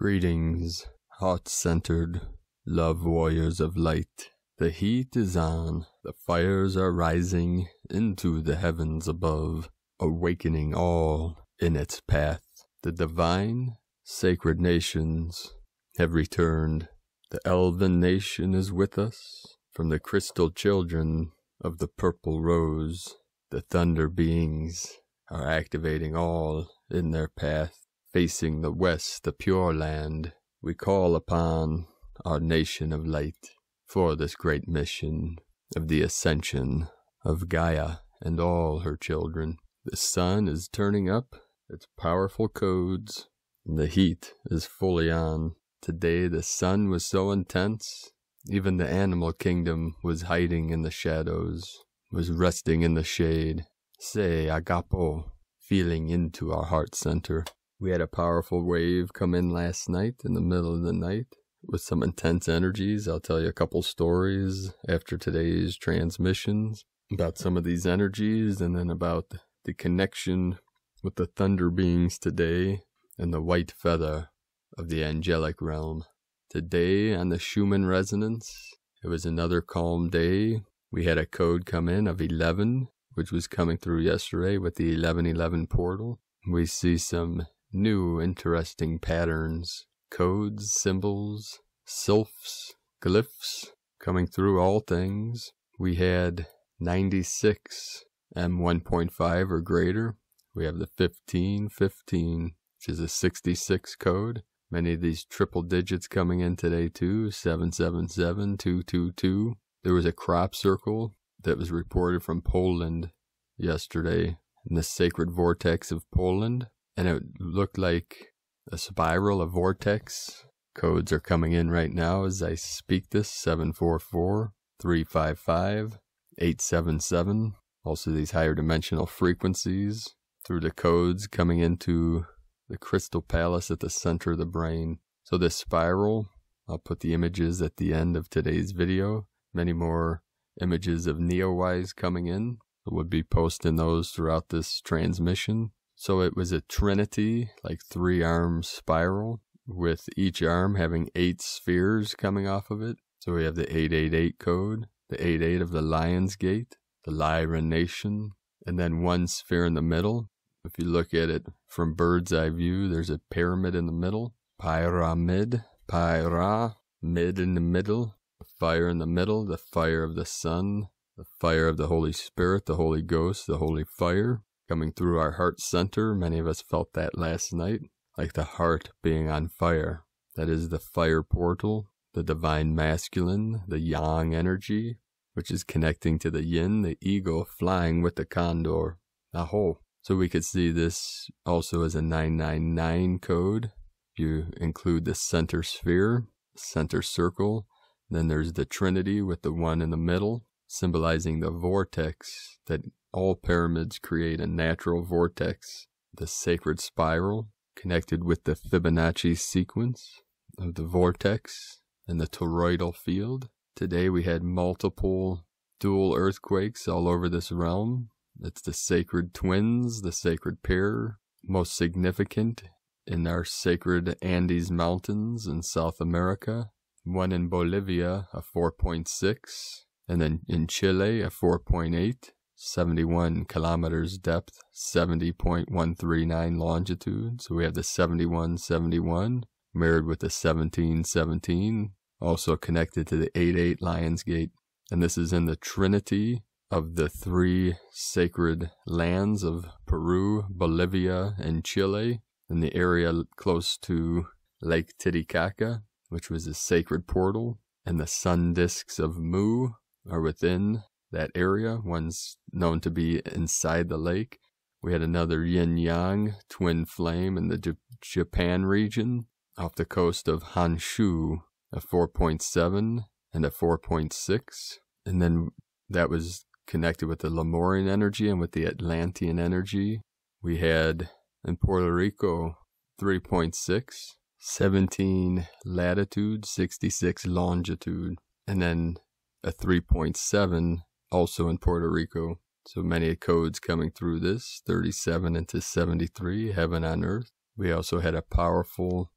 Greetings, heart centered, love warriors of light. The heat is on, the fires are rising into the heavens above, awakening all in its path. The divine, sacred nations have returned. The elven nation is with us, from the crystal children of the purple rose. The thunder beings are activating all in their path facing the west, the Pure Land, we call upon our nation of light for this great mission of the ascension of Gaia and all her children. The sun is turning up its powerful codes. The heat is fully on. Today the sun was so intense, even the animal kingdom was hiding in the shadows, was resting in the shade. Say agapo, feeling into our heart center. We had a powerful wave come in last night in the middle of the night with some intense energies. I'll tell you a couple stories after today's transmissions about some of these energies and then about the connection with the thunder beings today and the white feather of the angelic realm. Today on the Schumann resonance, it was another calm day. We had a code come in of 11, which was coming through yesterday with the 1111 portal. We see some new interesting patterns, codes, symbols, sylphs, glyphs coming through all things. We had 96 M1.5 or greater. We have the 1515, which is a 66 code. Many of these triple digits coming in today too, 777, 222. There was a crop circle that was reported from Poland yesterday in the sacred vortex of Poland and it looked like a spiral, a vortex. Codes are coming in right now as I speak this 744, 355, 877. Also, these higher dimensional frequencies through the codes coming into the crystal palace at the center of the brain. So, this spiral, I'll put the images at the end of today's video. Many more images of NeoWise coming in. We'll be posting those throughout this transmission. So it was a trinity, like three arm spiral, with each arm having eight spheres coming off of it. So we have the 888 code, the 88 of the Lion's Gate, the Lyra Nation, and then one sphere in the middle. If you look at it from bird's eye view, there's a pyramid in the middle, pyramid, pyra, mid in the middle, the fire in the middle, the fire of the sun, the fire of the Holy Spirit, the Holy Ghost, the Holy Fire, coming through our heart center. Many of us felt that last night, like the heart being on fire. That is the fire portal, the divine masculine, the yang energy, which is connecting to the yin, the ego flying with the condor, aho. So we could see this also as a 999 code. If you include the center sphere, center circle, then there's the trinity with the one in the middle, symbolizing the vortex that all pyramids create a natural vortex, the sacred spiral connected with the Fibonacci sequence of the vortex and the toroidal field. Today we had multiple dual earthquakes all over this realm. It's the sacred twins, the sacred pair, most significant in our sacred Andes Mountains in South America. One in Bolivia, a 4.6, and then in Chile, a 4.8, 71 kilometers depth, 70.139 longitude. So we have the 7171 mirrored with the 1717, also connected to the 88 Gate. And this is in the Trinity of the three sacred lands of Peru, Bolivia, and Chile, in the area close to Lake Titicaca, which was a sacred portal, and the sun discs of Mu, are within that area. One's known to be inside the lake. We had another yin yang twin flame in the J Japan region off the coast of Honshu, a 4.7 and a 4.6. And then that was connected with the Lemurian energy and with the Atlantean energy. We had in Puerto Rico 3.6, 17 latitude, 66 longitude. And then a 3.7 also in Puerto Rico. So many codes coming through this 37 into 73, heaven on earth. We also had a powerful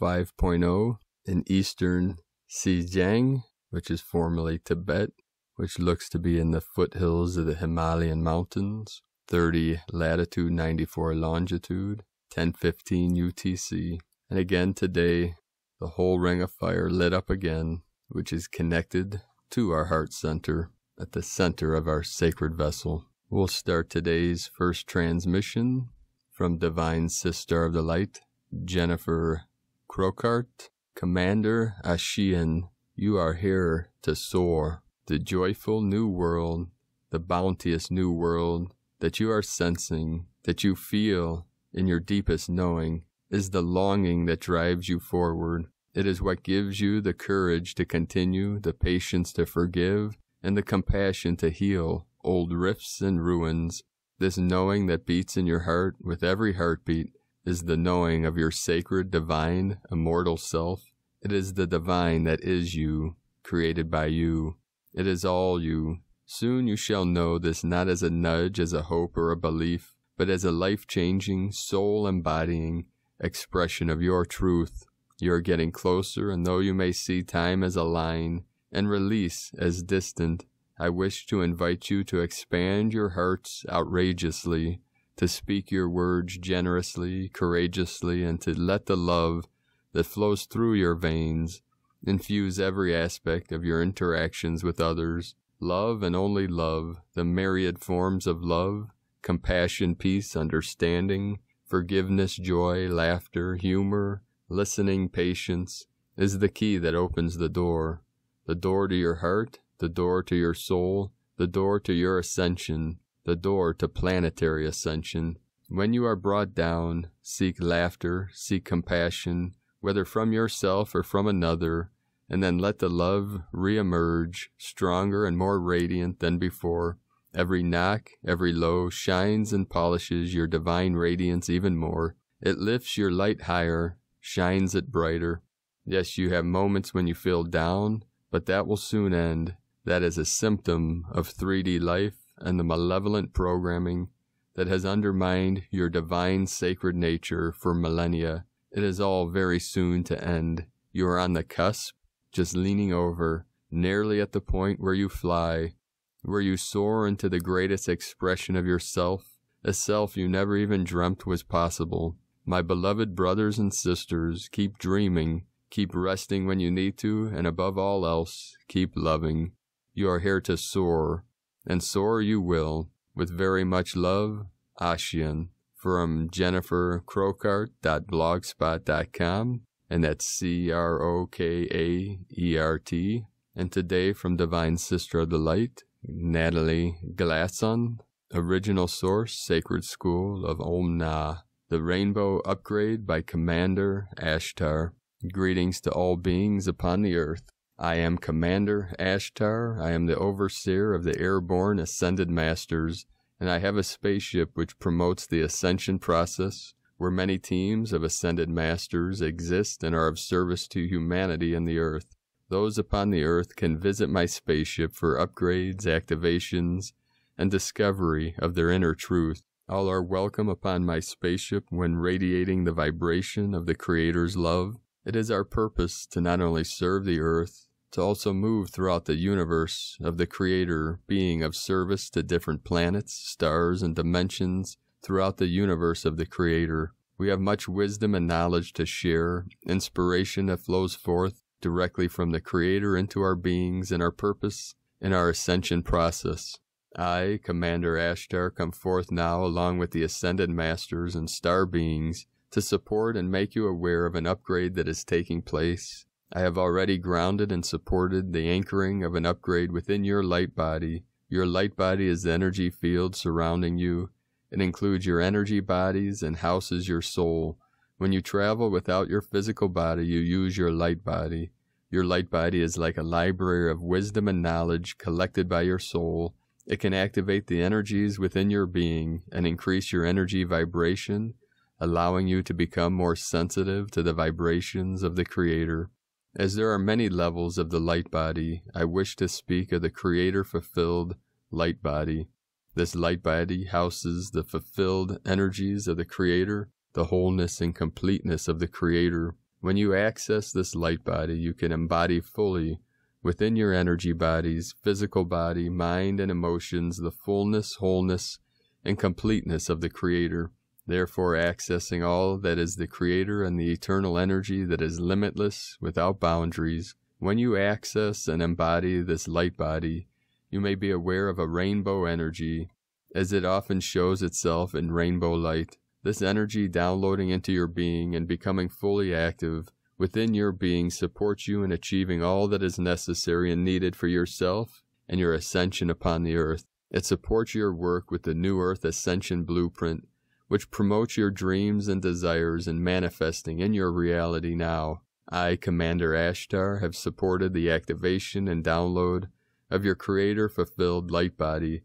5.0 in eastern Xinjiang, which is formerly Tibet, which looks to be in the foothills of the Himalayan mountains, 30 latitude, 94 longitude, 1015 UTC. And again today, the whole ring of fire lit up again, which is connected to our heart center, at the center of our sacred vessel. We'll start today's first transmission from Divine Sister of the Light, Jennifer Crocart. Commander Ashian, you are here to soar the joyful new world, the bounteous new world that you are sensing, that you feel in your deepest knowing is the longing that drives you forward it is what gives you the courage to continue, the patience to forgive, and the compassion to heal old rifts and ruins. This knowing that beats in your heart with every heartbeat is the knowing of your sacred, divine, immortal self. It is the divine that is you, created by you. It is all you. Soon you shall know this not as a nudge, as a hope, or a belief, but as a life changing, soul embodying expression of your truth. You are getting closer, and though you may see time as a line and release as distant, I wish to invite you to expand your hearts outrageously, to speak your words generously, courageously, and to let the love that flows through your veins infuse every aspect of your interactions with others. Love and only love, the myriad forms of love, compassion, peace, understanding, forgiveness, joy, laughter, humor, Listening patience is the key that opens the door, the door to your heart, the door to your soul, the door to your ascension, the door to planetary ascension. When you are brought down, seek laughter, seek compassion, whether from yourself or from another, and then let the love reemerge, stronger and more radiant than before. Every knock, every low shines and polishes your divine radiance even more. It lifts your light higher, shines it brighter. Yes, you have moments when you feel down, but that will soon end. That is a symptom of 3D life and the malevolent programming that has undermined your divine sacred nature for millennia. It is all very soon to end. You are on the cusp, just leaning over, nearly at the point where you fly, where you soar into the greatest expression of yourself, a self you never even dreamt was possible. My beloved brothers and sisters, keep dreaming, keep resting when you need to, and above all else, keep loving. You are here to soar, and soar you will. With very much love, Ashian. From Jennifer blogspot.com and that's C R O K A E R T. And today from Divine Sister of the Light, Natalie Glasson, original source, Sacred School of Om Na. The Rainbow Upgrade by Commander Ashtar. Greetings to all beings upon the earth. I am Commander Ashtar. I am the overseer of the airborne ascended masters, and I have a spaceship which promotes the ascension process, where many teams of ascended masters exist and are of service to humanity and the earth. Those upon the earth can visit my spaceship for upgrades, activations, and discovery of their inner truth. All are welcome upon my spaceship when radiating the vibration of the Creator's love. It is our purpose to not only serve the earth, to also move throughout the universe of the Creator, being of service to different planets, stars, and dimensions throughout the universe of the Creator. We have much wisdom and knowledge to share, inspiration that flows forth directly from the Creator into our beings and our purpose in our ascension process. I, Commander Ashtar, come forth now along with the Ascended Masters and Star Beings to support and make you aware of an upgrade that is taking place. I have already grounded and supported the anchoring of an upgrade within your light body. Your light body is the energy field surrounding you. It includes your energy bodies and houses your soul. When you travel without your physical body, you use your light body. Your light body is like a library of wisdom and knowledge collected by your soul it can activate the energies within your being and increase your energy vibration, allowing you to become more sensitive to the vibrations of the Creator. As there are many levels of the light body, I wish to speak of the Creator fulfilled light body. This light body houses the fulfilled energies of the Creator, the wholeness and completeness of the Creator. When you access this light body, you can embody fully within your energy bodies, physical body, mind, and emotions, the fullness, wholeness, and completeness of the Creator, therefore accessing all that is the Creator and the eternal energy that is limitless, without boundaries. When you access and embody this light body, you may be aware of a rainbow energy, as it often shows itself in rainbow light. This energy downloading into your being and becoming fully active within your being supports you in achieving all that is necessary and needed for yourself and your ascension upon the earth. It supports your work with the New Earth Ascension Blueprint, which promotes your dreams and desires in manifesting in your reality now. I, Commander Ashtar, have supported the activation and download of your Creator fulfilled light body.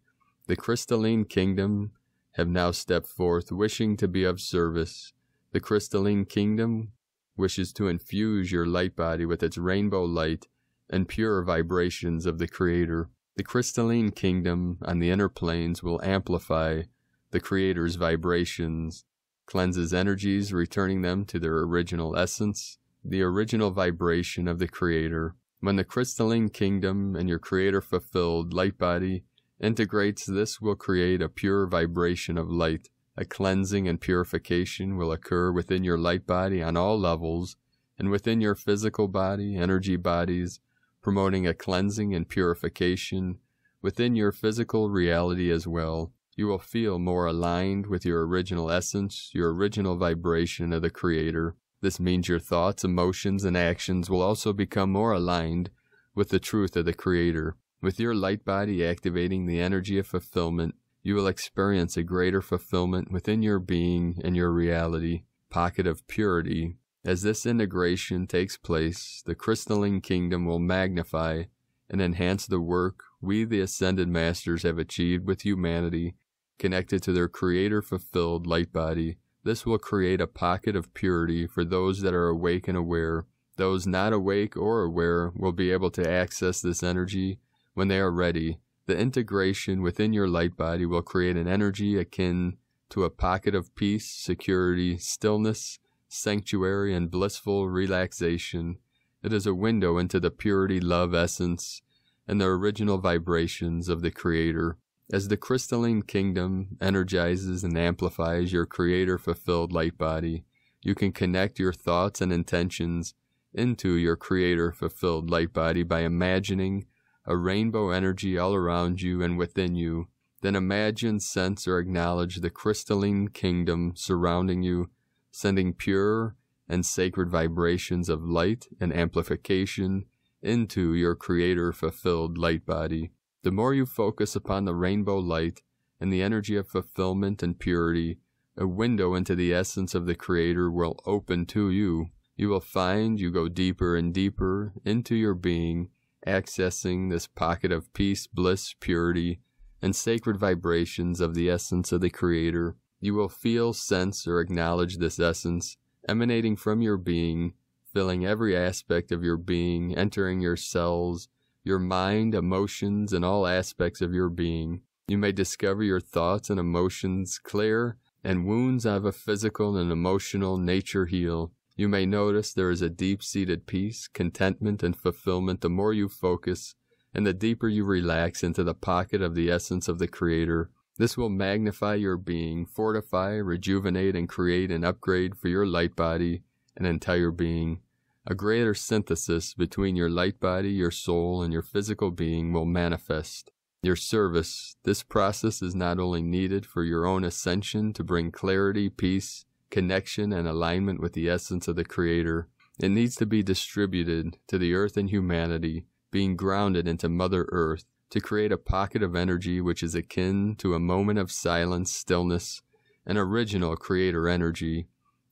The crystalline kingdom have now stepped forth wishing to be of service. The crystalline kingdom wishes to infuse your light body with its rainbow light and pure vibrations of the Creator. The crystalline kingdom on the inner planes will amplify the Creator's vibrations, cleanses energies, returning them to their original essence, the original vibration of the Creator. When the crystalline kingdom and your Creator fulfilled light body integrates, this will create a pure vibration of light a cleansing and purification will occur within your light body on all levels and within your physical body, energy bodies, promoting a cleansing and purification within your physical reality as well. You will feel more aligned with your original essence, your original vibration of the Creator. This means your thoughts, emotions, and actions will also become more aligned with the truth of the Creator. With your light body activating the energy of fulfillment, you will experience a greater fulfillment within your being and your reality, pocket of purity. As this integration takes place, the crystalline kingdom will magnify and enhance the work we, the ascended masters, have achieved with humanity connected to their creator fulfilled light body. This will create a pocket of purity for those that are awake and aware. Those not awake or aware will be able to access this energy when they are ready the integration within your light body will create an energy akin to a pocket of peace, security, stillness, sanctuary, and blissful relaxation. It is a window into the purity, love essence, and the original vibrations of the Creator. As the crystalline kingdom energizes and amplifies your Creator fulfilled light body, you can connect your thoughts and intentions into your Creator fulfilled light body by imagining a rainbow energy all around you and within you, then imagine, sense, or acknowledge the crystalline kingdom surrounding you, sending pure and sacred vibrations of light and amplification into your creator fulfilled light body. The more you focus upon the rainbow light and the energy of fulfillment and purity, a window into the essence of the Creator will open to you. You will find you go deeper and deeper into your being accessing this pocket of peace, bliss, purity, and sacred vibrations of the essence of the Creator, you will feel, sense, or acknowledge this essence emanating from your being, filling every aspect of your being, entering your cells, your mind, emotions, and all aspects of your being. You may discover your thoughts and emotions clear, and wounds of a physical and emotional nature heal. You may notice there is a deep-seated peace, contentment, and fulfillment the more you focus and the deeper you relax into the pocket of the essence of the Creator. This will magnify your being, fortify, rejuvenate, and create an upgrade for your light body and entire being. A greater synthesis between your light body, your soul, and your physical being will manifest. Your service, this process is not only needed for your own ascension to bring clarity, peace, connection and alignment with the essence of the Creator. It needs to be distributed to the earth and humanity, being grounded into Mother Earth to create a pocket of energy which is akin to a moment of silence, stillness, an original creator energy.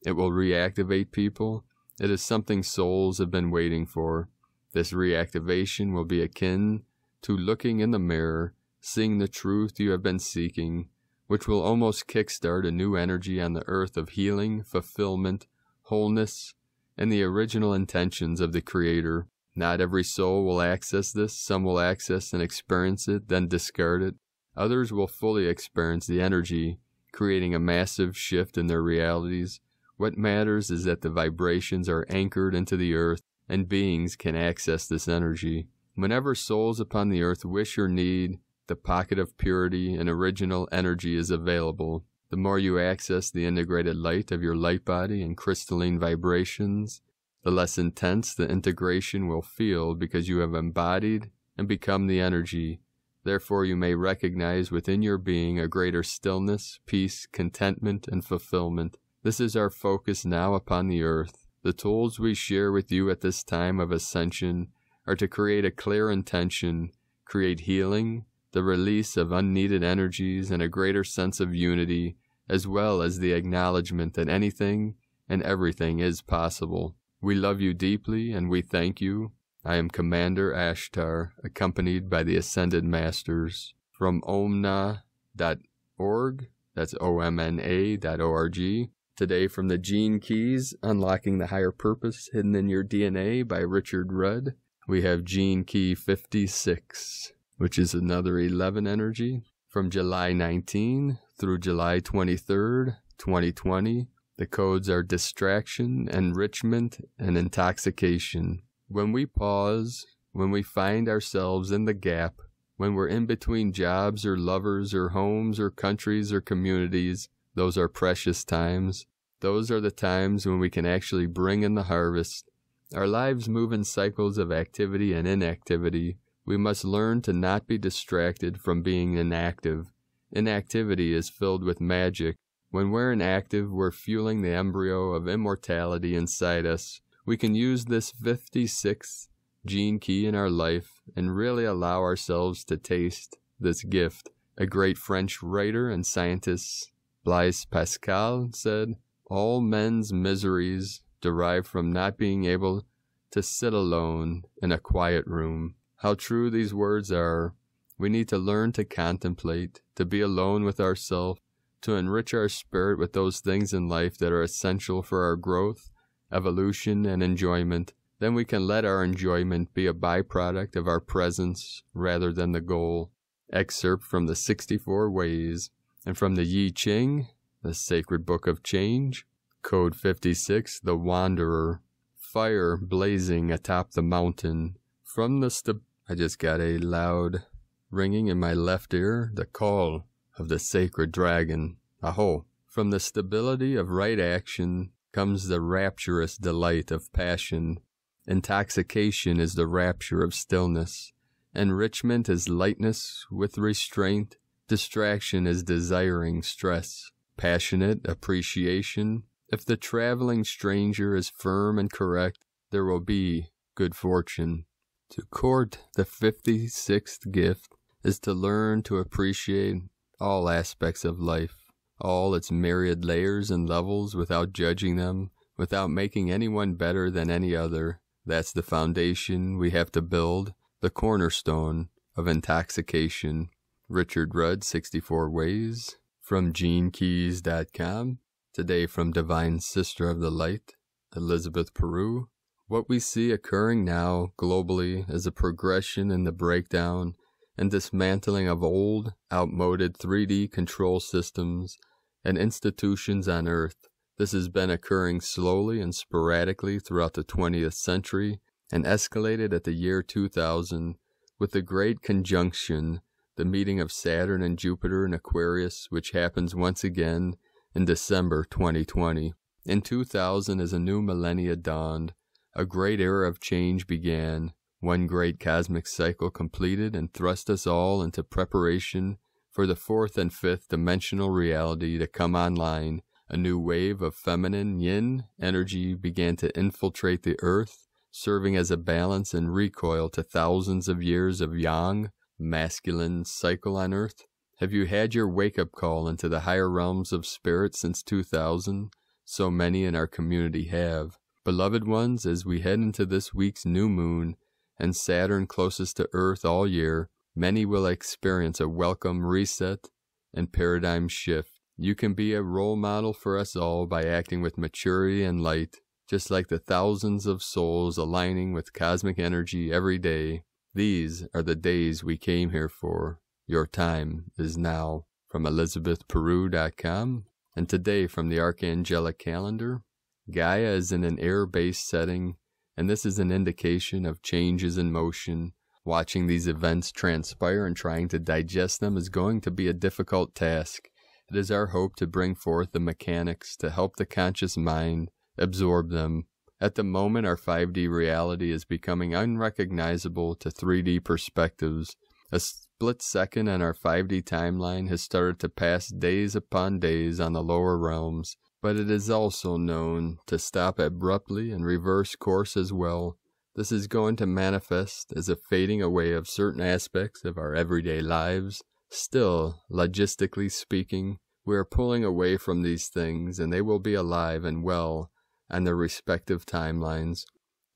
It will reactivate people. It is something souls have been waiting for. This reactivation will be akin to looking in the mirror, seeing the truth you have been seeking, which will almost kickstart a new energy on the earth of healing, fulfillment, wholeness, and the original intentions of the Creator. Not every soul will access this. Some will access and experience it, then discard it. Others will fully experience the energy, creating a massive shift in their realities. What matters is that the vibrations are anchored into the earth and beings can access this energy. Whenever souls upon the earth wish or need, the pocket of purity and original energy is available. The more you access the integrated light of your light body and crystalline vibrations, the less intense the integration will feel because you have embodied and become the energy. Therefore, you may recognize within your being a greater stillness, peace, contentment, and fulfillment. This is our focus now upon the earth. The tools we share with you at this time of ascension are to create a clear intention, create healing, the release of unneeded energies and a greater sense of unity, as well as the acknowledgement that anything and everything is possible. We love you deeply and we thank you. I am Commander Ashtar, accompanied by the Ascended Masters. From omna.org, that's O-M-N-A dot O-R-G. Today from The Gene Keys, Unlocking the Higher Purpose Hidden in Your DNA by Richard Rudd, we have Gene Key 56 which is another 11 energy. From July 19 through July 23rd, 2020, the codes are distraction, enrichment, and intoxication. When we pause, when we find ourselves in the gap, when we're in between jobs or lovers or homes or countries or communities, those are precious times. Those are the times when we can actually bring in the harvest. Our lives move in cycles of activity and inactivity, we must learn to not be distracted from being inactive. Inactivity is filled with magic. When we're inactive, we're fueling the embryo of immortality inside us. We can use this 56th gene key in our life and really allow ourselves to taste this gift. A great French writer and scientist, Blaise Pascal, said, All men's miseries derive from not being able to sit alone in a quiet room. How true these words are! We need to learn to contemplate, to be alone with ourselves, to enrich our spirit with those things in life that are essential for our growth, evolution, and enjoyment. Then we can let our enjoyment be a byproduct of our presence rather than the goal. Excerpt from the 64 Ways and from the Yi Ching, the Sacred Book of Change, Code 56, The Wanderer. Fire blazing atop the mountain. From the stability I just got a loud ringing in my left ear, the call of the sacred dragon, Aho. From the stability of right action comes the rapturous delight of passion. Intoxication is the rapture of stillness. Enrichment is lightness with restraint. Distraction is desiring stress. Passionate appreciation. If the traveling stranger is firm and correct, there will be good fortune. To court the 56th gift is to learn to appreciate all aspects of life, all its myriad layers and levels without judging them, without making anyone better than any other. That's the foundation we have to build, the cornerstone of intoxication. Richard Rudd, 64 Ways, from GeneKeys.com. Today from Divine Sister of the Light, Elizabeth Peru. What we see occurring now globally is a progression in the breakdown and dismantling of old, outmoded 3D control systems and institutions on Earth. This has been occurring slowly and sporadically throughout the 20th century and escalated at the year 2000 with the Great Conjunction, the meeting of Saturn and Jupiter in Aquarius, which happens once again in December 2020. In 2000, as a new millennia dawned, a great era of change began, one great cosmic cycle completed and thrust us all into preparation for the fourth and fifth dimensional reality to come online. A new wave of feminine yin energy began to infiltrate the earth, serving as a balance and recoil to thousands of years of yang, masculine cycle on earth. Have you had your wake up call into the higher realms of spirit since 2000? So many in our community have. Beloved ones, as we head into this week's new moon and Saturn closest to Earth all year, many will experience a welcome reset and paradigm shift. You can be a role model for us all by acting with maturity and light, just like the thousands of souls aligning with cosmic energy every day. These are the days we came here for. Your time is now. From ElizabethPeru.com and today from the Archangelic Calendar, Gaia is in an air based setting, and this is an indication of changes in motion. Watching these events transpire and trying to digest them is going to be a difficult task. It is our hope to bring forth the mechanics to help the conscious mind absorb them. At the moment, our 5D reality is becoming unrecognizable to 3D perspectives. A split second in our 5D timeline has started to pass days upon days on the lower realms but it is also known to stop abruptly and reverse course as well. This is going to manifest as a fading away of certain aspects of our everyday lives. Still, logistically speaking, we are pulling away from these things and they will be alive and well on their respective timelines.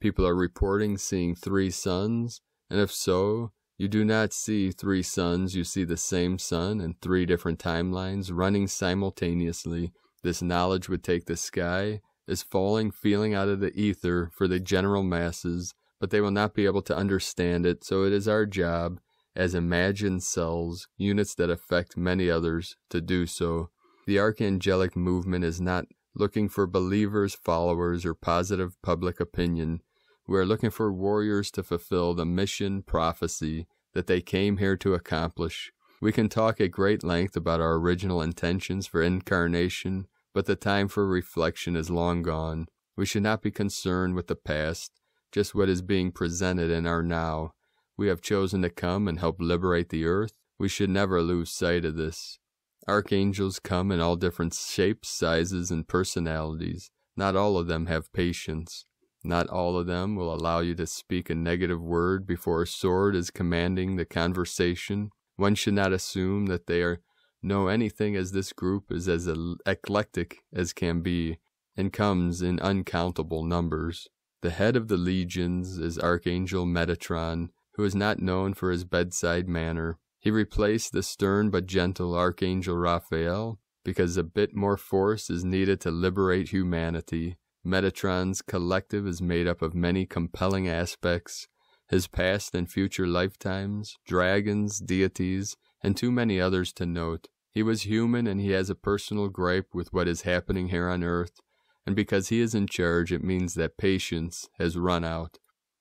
People are reporting seeing three suns, and if so, you do not see three suns, you see the same sun in three different timelines running simultaneously. This knowledge would take the sky as falling feeling out of the ether for the general masses, but they will not be able to understand it, so it is our job, as imagined cells, units that affect many others, to do so. The archangelic movement is not looking for believers, followers, or positive public opinion. We are looking for warriors to fulfill the mission prophecy that they came here to accomplish. We can talk at great length about our original intentions for incarnation, but the time for reflection is long gone. We should not be concerned with the past, just what is being presented in our now. We have chosen to come and help liberate the earth. We should never lose sight of this. Archangels come in all different shapes, sizes, and personalities. Not all of them have patience. Not all of them will allow you to speak a negative word before a sword is commanding the conversation. One should not assume that they are know anything as this group is as eclectic as can be, and comes in uncountable numbers. The head of the legions is Archangel Metatron, who is not known for his bedside manner. He replaced the stern but gentle Archangel Raphael because a bit more force is needed to liberate humanity. Metatron's collective is made up of many compelling aspects his past and future lifetimes, dragons, deities, and too many others to note. He was human and he has a personal gripe with what is happening here on earth, and because he is in charge, it means that patience has run out.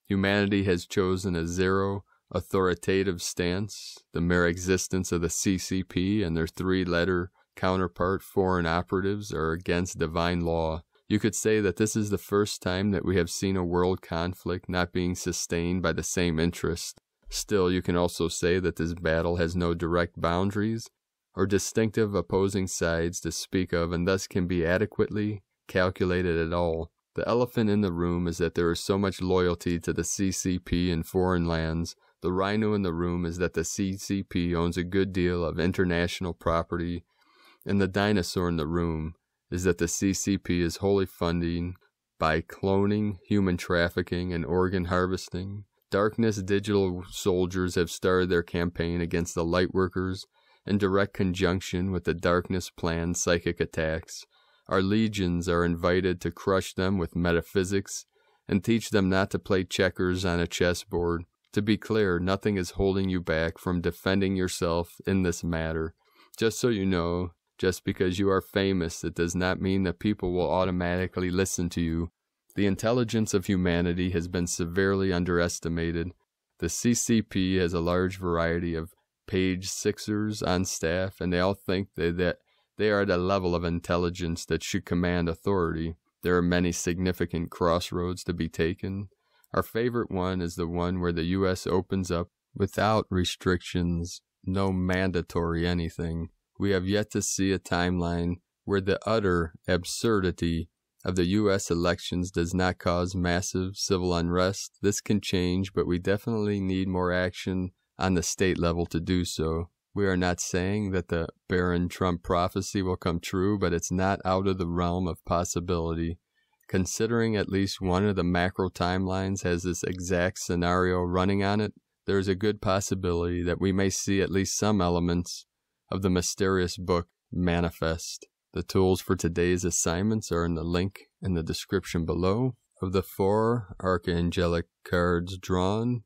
Humanity has chosen a zero authoritative stance. The mere existence of the CCP and their three letter counterpart foreign operatives are against divine law. You could say that this is the first time that we have seen a world conflict not being sustained by the same interest. Still, you can also say that this battle has no direct boundaries or distinctive opposing sides to speak of and thus can be adequately calculated at all. The elephant in the room is that there is so much loyalty to the CCP in foreign lands. The rhino in the room is that the CCP owns a good deal of international property. And the dinosaur in the room is that the CCP is wholly funding by cloning, human trafficking, and organ harvesting. Darkness digital soldiers have started their campaign against the lightworkers in direct conjunction with the darkness plan psychic attacks, our legions are invited to crush them with metaphysics and teach them not to play checkers on a chessboard. To be clear, nothing is holding you back from defending yourself in this matter. Just so you know, just because you are famous, it does not mean that people will automatically listen to you. The intelligence of humanity has been severely underestimated. The CCP has a large variety of page sixers on staff, and they all think that, that they are at a level of intelligence that should command authority. There are many significant crossroads to be taken. Our favorite one is the one where the U.S. opens up without restrictions, no mandatory anything. We have yet to see a timeline where the utter absurdity of the U.S. elections does not cause massive civil unrest. This can change, but we definitely need more action on the state level to do so. We are not saying that the Barron Trump prophecy will come true, but it's not out of the realm of possibility. Considering at least one of the macro timelines has this exact scenario running on it, there is a good possibility that we may see at least some elements of the mysterious book manifest. The tools for today's assignments are in the link in the description below. Of the four archangelic cards drawn,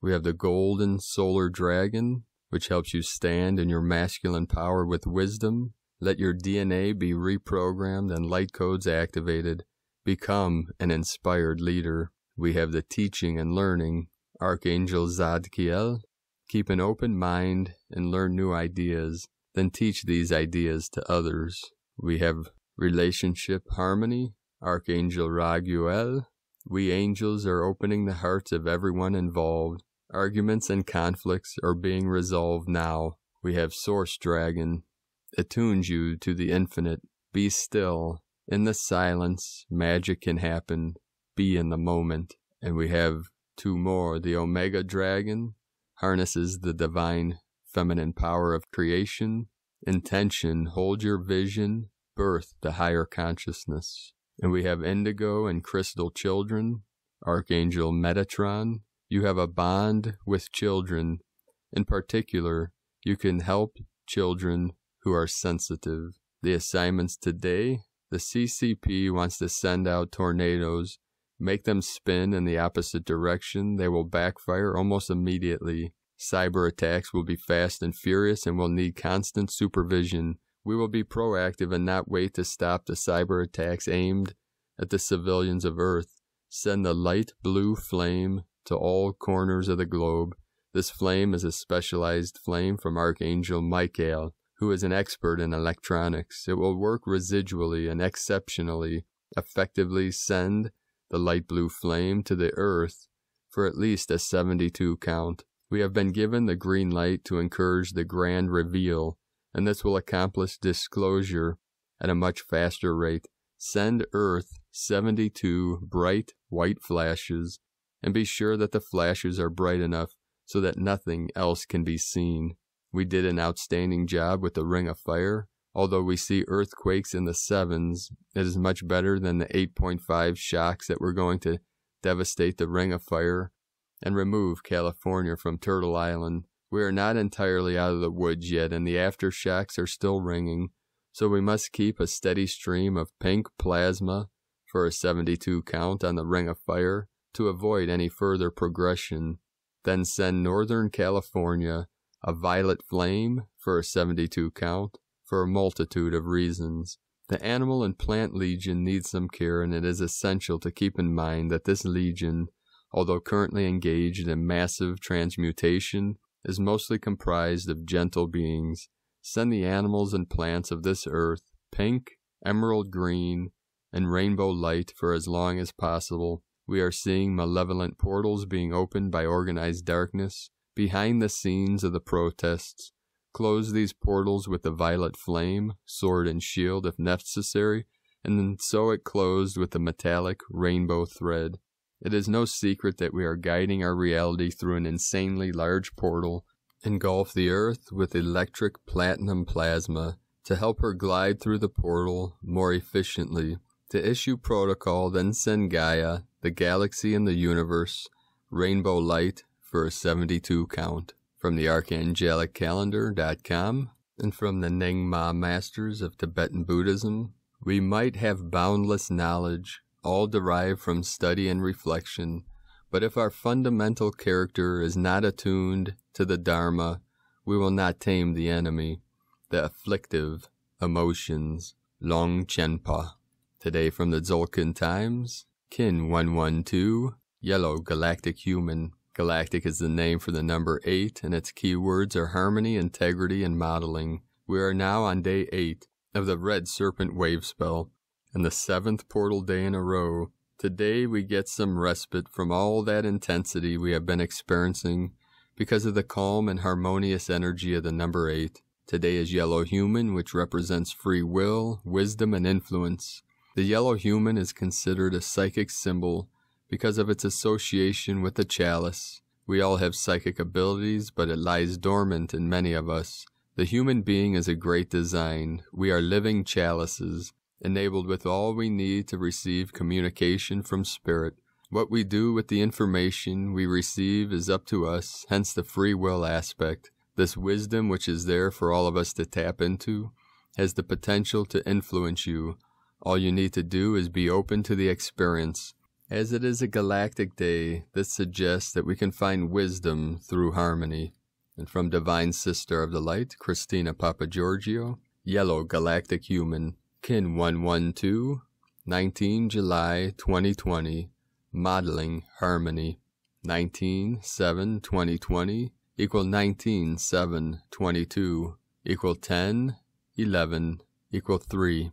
we have the golden solar dragon, which helps you stand in your masculine power with wisdom. Let your DNA be reprogrammed and light codes activated. Become an inspired leader. We have the teaching and learning, Archangel Zadkiel. Keep an open mind and learn new ideas, then teach these ideas to others. We have relationship harmony, Archangel Raguel. We angels are opening the hearts of everyone involved Arguments and conflicts are being resolved now. We have Source Dragon. Attunes you to the infinite. Be still. In the silence, magic can happen. Be in the moment. And we have two more. The Omega Dragon harnesses the divine feminine power of creation. Intention, hold your vision. Birth, the higher consciousness. And we have Indigo and Crystal Children, Archangel Metatron, you have a bond with children. In particular, you can help children who are sensitive. The assignments today the CCP wants to send out tornadoes, make them spin in the opposite direction. They will backfire almost immediately. Cyber attacks will be fast and furious and will need constant supervision. We will be proactive and not wait to stop the cyber attacks aimed at the civilians of Earth. Send the light blue flame to all corners of the globe. This flame is a specialized flame from Archangel Michael, who is an expert in electronics. It will work residually and exceptionally, effectively send the light blue flame to the earth for at least a 72 count. We have been given the green light to encourage the grand reveal, and this will accomplish disclosure at a much faster rate. Send Earth 72 bright white flashes and be sure that the flashes are bright enough so that nothing else can be seen. We did an outstanding job with the Ring of Fire. Although we see earthquakes in the sevens, it is much better than the 8.5 shocks that were going to devastate the Ring of Fire and remove California from Turtle Island. We are not entirely out of the woods yet, and the aftershocks are still ringing, so we must keep a steady stream of pink plasma for a 72 count on the Ring of Fire to avoid any further progression, then send Northern California a violet flame for a 72 count for a multitude of reasons. The animal and plant legion needs some care, and it is essential to keep in mind that this legion, although currently engaged in massive transmutation, is mostly comprised of gentle beings. Send the animals and plants of this earth pink, emerald green, and rainbow light for as long as possible, we are seeing malevolent portals being opened by organized darkness behind the scenes of the protests. Close these portals with the violet flame, sword and shield if necessary, and then so it closed with the metallic rainbow thread. It is no secret that we are guiding our reality through an insanely large portal, engulf the Earth with electric platinum plasma to help her glide through the portal more efficiently, to issue protocol, then send Gaia the Galaxy and the Universe, Rainbow Light for a 72 count. From the com and from the Nyingma Masters of Tibetan Buddhism, we might have boundless knowledge, all derived from study and reflection, but if our fundamental character is not attuned to the Dharma, we will not tame the enemy, the afflictive emotions. Long Chenpa. Today from the Dzogchen Times, Kin one one two Yellow Galactic Human. Galactic is the name for the number 8, and its keywords are harmony, integrity, and modeling. We are now on day 8 of the Red Serpent Wave Spell, and the seventh portal day in a row. Today we get some respite from all that intensity we have been experiencing because of the calm and harmonious energy of the number 8. Today is Yellow Human, which represents free will, wisdom, and influence. The yellow human is considered a psychic symbol because of its association with the chalice. We all have psychic abilities, but it lies dormant in many of us. The human being is a great design. We are living chalices, enabled with all we need to receive communication from spirit. What we do with the information we receive is up to us, hence the free will aspect. This wisdom, which is there for all of us to tap into, has the potential to influence you, all you need to do is be open to the experience. As it is a galactic day, this suggests that we can find wisdom through harmony. And from Divine Sister of the Light, Christina Papagiorgio, Yellow Galactic Human, KIN 112, 19 July 2020, Modeling Harmony, 19 7 2020, equal 19 7 22, equal 10 11, equal 3.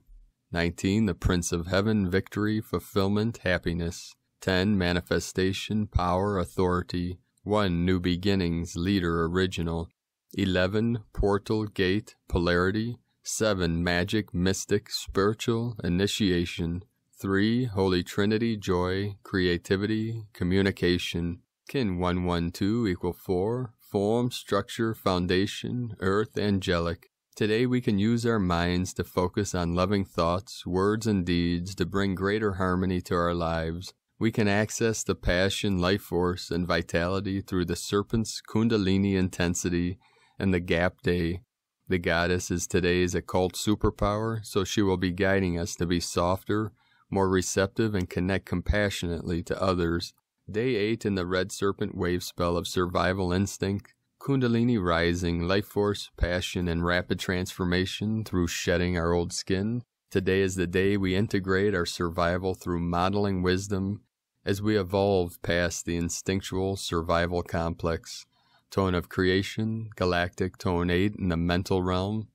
19. The Prince of Heaven, victory, fulfillment, happiness. 10. Manifestation, power, authority. 1. New beginnings, leader, original. 11. Portal, gate, polarity. 7. Magic, mystic, spiritual, initiation. 3. Holy Trinity, joy, creativity, communication. Kin 112 equal 4. Form, structure, foundation, earth, angelic. Today we can use our minds to focus on loving thoughts, words, and deeds to bring greater harmony to our lives. We can access the passion, life force, and vitality through the serpent's kundalini intensity and the gap day. The goddess is today's occult superpower, so she will be guiding us to be softer, more receptive, and connect compassionately to others. Day 8 in the Red Serpent wave spell of survival instinct Kundalini rising, life force, passion, and rapid transformation through shedding our old skin. Today is the day we integrate our survival through modeling wisdom as we evolve past the instinctual survival complex, tone of creation, galactic tone 8 in the mental realm,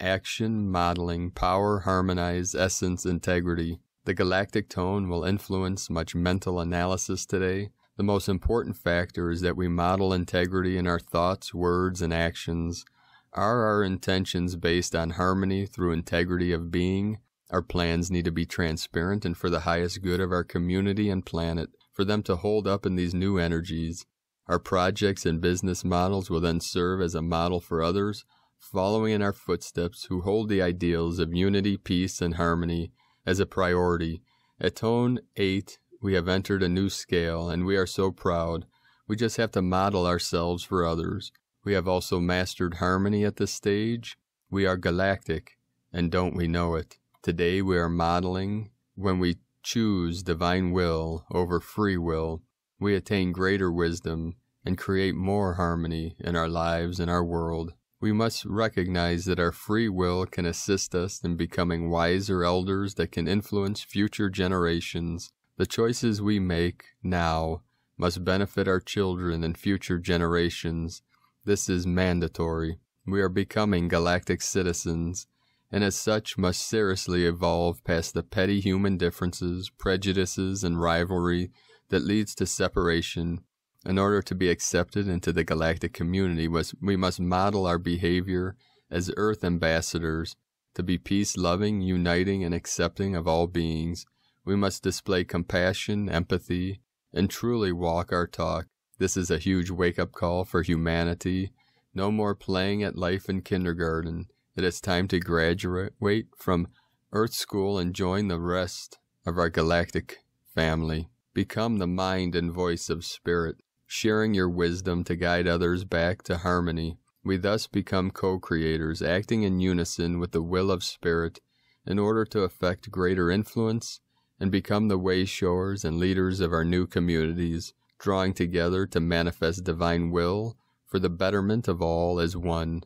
action, modeling, power, harmonize, essence, integrity. The galactic tone will influence much mental analysis today the most important factor is that we model integrity in our thoughts, words, and actions. Are our intentions based on harmony through integrity of being? Our plans need to be transparent and for the highest good of our community and planet, for them to hold up in these new energies. Our projects and business models will then serve as a model for others, following in our footsteps who hold the ideals of unity, peace, and harmony as a priority. Atone 8 we have entered a new scale, and we are so proud. We just have to model ourselves for others. We have also mastered harmony at this stage. We are galactic, and don't we know it? Today we are modeling. When we choose divine will over free will, we attain greater wisdom and create more harmony in our lives and our world. We must recognize that our free will can assist us in becoming wiser elders that can influence future generations. The choices we make now must benefit our children and future generations. This is mandatory. We are becoming galactic citizens, and as such must seriously evolve past the petty human differences, prejudices, and rivalry that leads to separation. In order to be accepted into the galactic community, we must model our behavior as Earth ambassadors to be peace-loving, uniting, and accepting of all beings, we must display compassion, empathy, and truly walk our talk. This is a huge wake up call for humanity. No more playing at life in kindergarten. It is time to graduate from Earth School and join the rest of our galactic family. Become the mind and voice of spirit, sharing your wisdom to guide others back to harmony. We thus become co creators, acting in unison with the will of spirit in order to affect greater influence and become the way showers and leaders of our new communities, drawing together to manifest divine will for the betterment of all as one.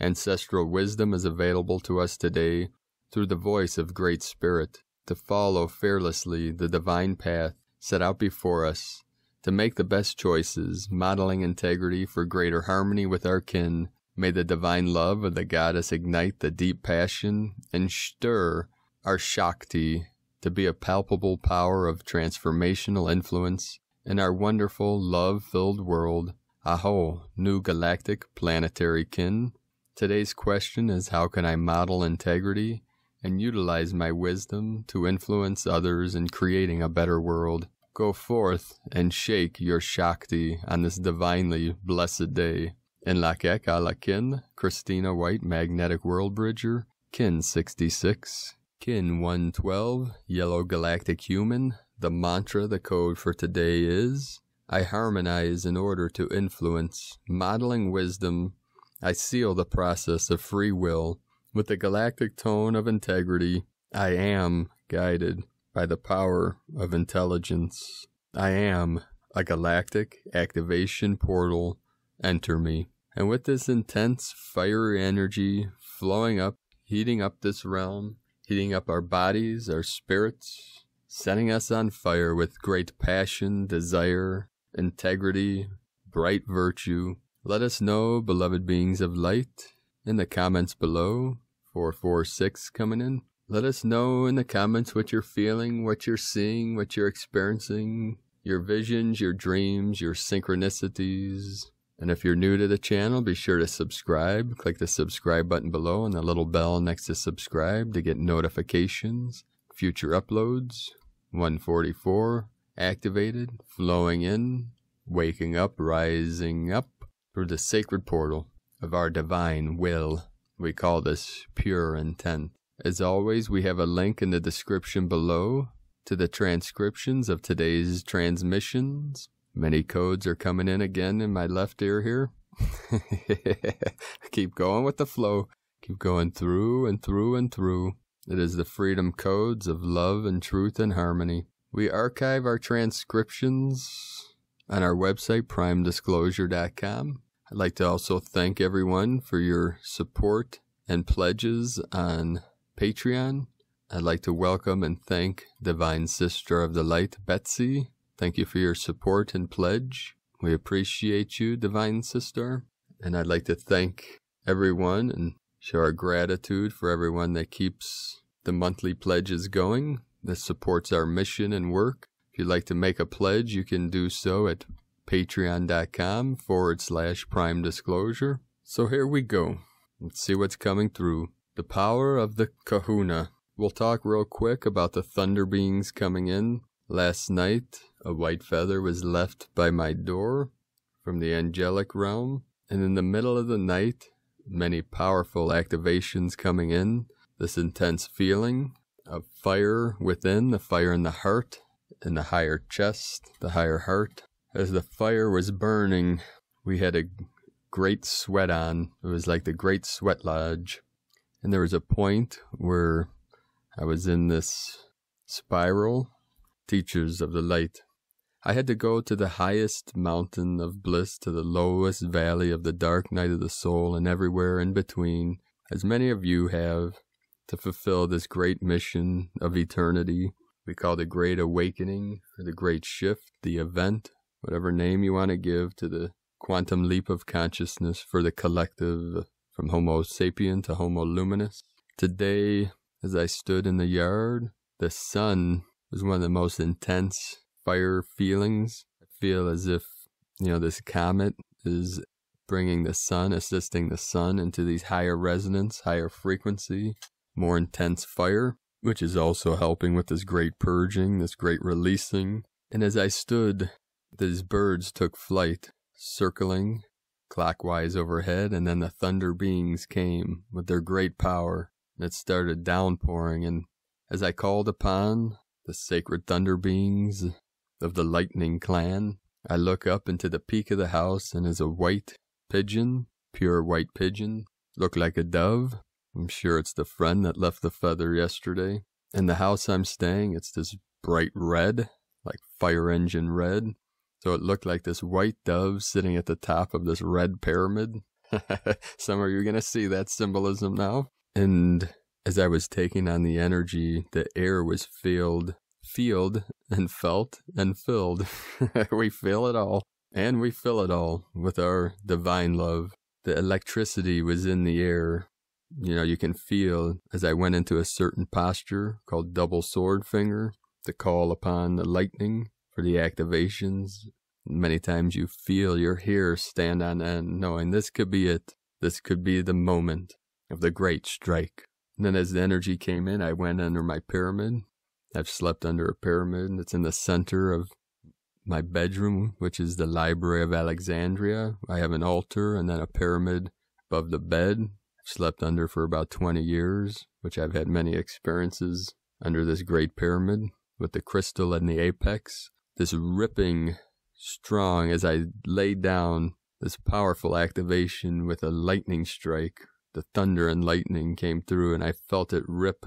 Ancestral wisdom is available to us today through the voice of Great Spirit to follow fearlessly the divine path set out before us, to make the best choices, modeling integrity for greater harmony with our kin. May the divine love of the goddess ignite the deep passion and stir our Shakti to be a palpable power of transformational influence in our wonderful, love filled world. Aho, new galactic planetary kin. Today's question is how can I model integrity and utilize my wisdom to influence others in creating a better world? Go forth and shake your Shakti on this divinely blessed day. In Lakek Alakin, Christina White, Magnetic World Bridger, Kin 66. Kin 112, Yellow Galactic Human, the mantra, the code for today is I harmonize in order to influence, modeling wisdom. I seal the process of free will with the galactic tone of integrity. I am guided by the power of intelligence. I am a galactic activation portal. Enter me. And with this intense fiery energy flowing up, heating up this realm, heating up our bodies, our spirits, setting us on fire with great passion, desire, integrity, bright virtue. Let us know, beloved beings of light, in the comments below, 446 coming in. Let us know in the comments what you're feeling, what you're seeing, what you're experiencing, your visions, your dreams, your synchronicities, and if you're new to the channel, be sure to subscribe. Click the subscribe button below and the little bell next to subscribe to get notifications, future uploads. 144, activated, flowing in, waking up, rising up through the sacred portal of our divine will. We call this pure intent. As always, we have a link in the description below to the transcriptions of today's transmissions Many codes are coming in again in my left ear here. Keep going with the flow. Keep going through and through and through. It is the freedom codes of love and truth and harmony. We archive our transcriptions on our website, primedisclosure.com. I'd like to also thank everyone for your support and pledges on Patreon. I'd like to welcome and thank Divine Sister of the Light, Betsy, Thank you for your support and pledge. We appreciate you, Divine Sister. And I'd like to thank everyone and show our gratitude for everyone that keeps the monthly pledges going, that supports our mission and work. If you'd like to make a pledge, you can do so at patreon.com forward slash prime disclosure. So here we go. Let's see what's coming through. The power of the kahuna. We'll talk real quick about the thunder beings coming in last night a white feather was left by my door from the angelic realm, and in the middle of the night, many powerful activations coming in, this intense feeling of fire within, the fire in the heart, in the higher chest, the higher heart. As the fire was burning, we had a great sweat on. It was like the Great Sweat Lodge. And there was a point where I was in this spiral, Teachers of the Light I had to go to the highest mountain of bliss, to the lowest valley of the dark night of the soul, and everywhere in between, as many of you have, to fulfill this great mission of eternity. We call the great awakening, or the great shift, the event, whatever name you want to give to the quantum leap of consciousness for the collective from Homo sapien to Homo luminous. Today, as I stood in the yard, the sun was one of the most intense fire feelings. I feel as if, you know, this comet is bringing the sun, assisting the sun into these higher resonance, higher frequency, more intense fire, which is also helping with this great purging, this great releasing. And as I stood, these birds took flight, circling clockwise overhead, and then the thunder beings came with their great power. And it started downpouring, and as I called upon the sacred thunder beings, of the lightning clan. I look up into the peak of the house and is a white pigeon, pure white pigeon, look like a dove. I'm sure it's the friend that left the feather yesterday. In the house I'm staying, it's this bright red, like fire engine red. So it looked like this white dove sitting at the top of this red pyramid. Some of you are going to see that symbolism now. And as I was taking on the energy, the air was filled field and felt and filled. we fill it all, and we fill it all with our divine love. The electricity was in the air. You know, you can feel as I went into a certain posture called double sword finger to call upon the lightning for the activations. Many times you feel your hair stand on end, knowing this could be it. This could be the moment of the great strike. And then, as the energy came in, I went under my pyramid I've slept under a pyramid that's in the center of my bedroom, which is the Library of Alexandria. I have an altar and then a pyramid above the bed. I've slept under for about 20 years, which I've had many experiences under this great pyramid with the crystal and the apex. This ripping, strong, as I lay down, this powerful activation with a lightning strike. The thunder and lightning came through, and I felt it rip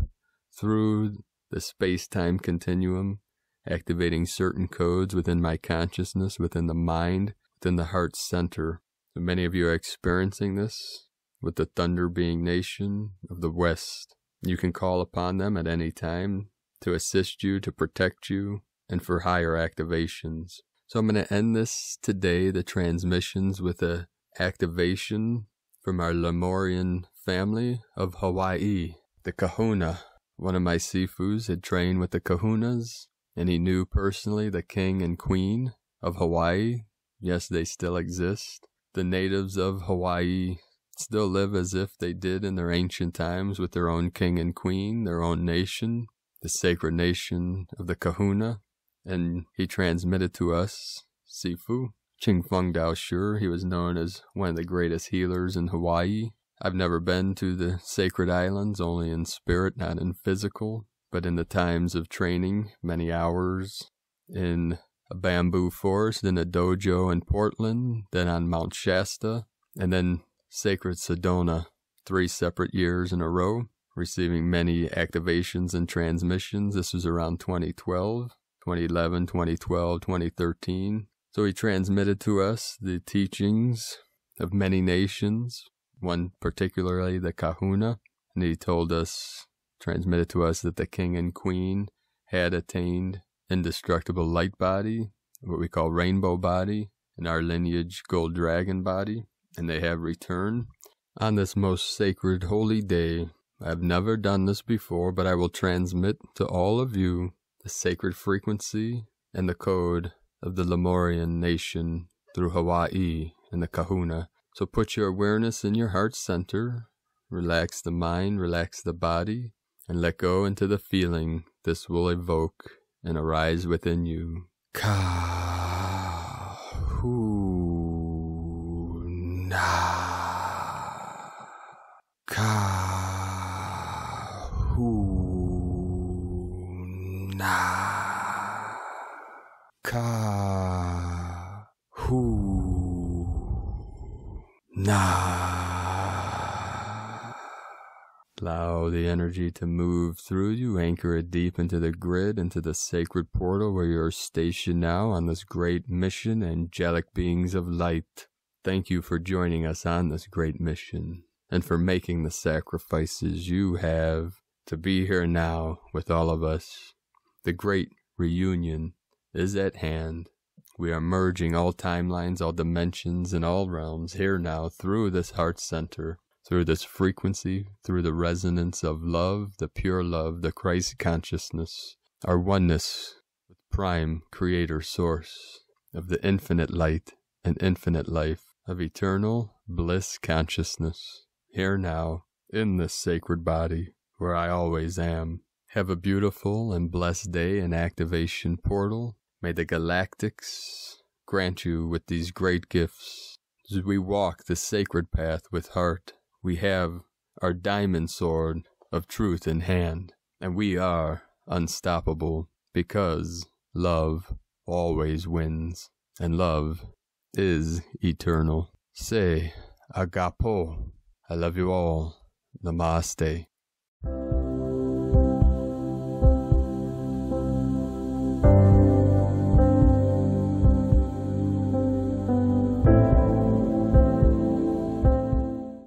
through the space time continuum, activating certain codes within my consciousness, within the mind, within the heart center. So many of you are experiencing this with the Thunder Being Nation of the West. You can call upon them at any time to assist you, to protect you, and for higher activations. So I'm going to end this today, the transmissions, with a activation from our Lemurian family of Hawaii, the Kahuna. One of my sifus had trained with the kahunas, and he knew personally the king and queen of Hawaii. Yes, they still exist. The natives of Hawaii still live as if they did in their ancient times with their own king and queen, their own nation, the sacred nation of the kahuna. And he transmitted to us Sifu. Ching Feng Dao Shu. he was known as one of the greatest healers in Hawaii. I've never been to the sacred islands, only in spirit, not in physical, but in the times of training, many hours in a bamboo forest, then a dojo in Portland, then on Mount Shasta, and then sacred Sedona, three separate years in a row, receiving many activations and transmissions. This was around 2012, 2011, 2012, 2013. So he transmitted to us the teachings of many nations, one particularly the kahuna, and he told us, transmitted to us, that the king and queen had attained indestructible light body, what we call rainbow body, in our lineage gold dragon body, and they have returned. On this most sacred holy day, I have never done this before, but I will transmit to all of you the sacred frequency and the code of the Lemurian nation through Hawaii and the Kahuna. So put your awareness in your heart center, relax the mind, relax the body, and let go into the feeling this will evoke and arise within you. Ka-hoo-na. Allow the energy to move through you, anchor it deep into the grid, into the sacred portal where you are stationed now on this great mission, angelic beings of light. Thank you for joining us on this great mission and for making the sacrifices you have to be here now with all of us. The great reunion is at hand. We are merging all timelines, all dimensions, and all realms here now through this heart center, through this frequency, through the resonance of love, the pure love, the Christ consciousness, our oneness with Prime, Creator, Source of the infinite light and infinite life of eternal bliss consciousness, here now, in this sacred body, where I always am. Have a beautiful and blessed day in Activation Portal May the galactics grant you with these great gifts. As we walk the sacred path with heart, we have our diamond sword of truth in hand, and we are unstoppable because love always wins, and love is eternal. Say, agapo, I love you all. Namaste.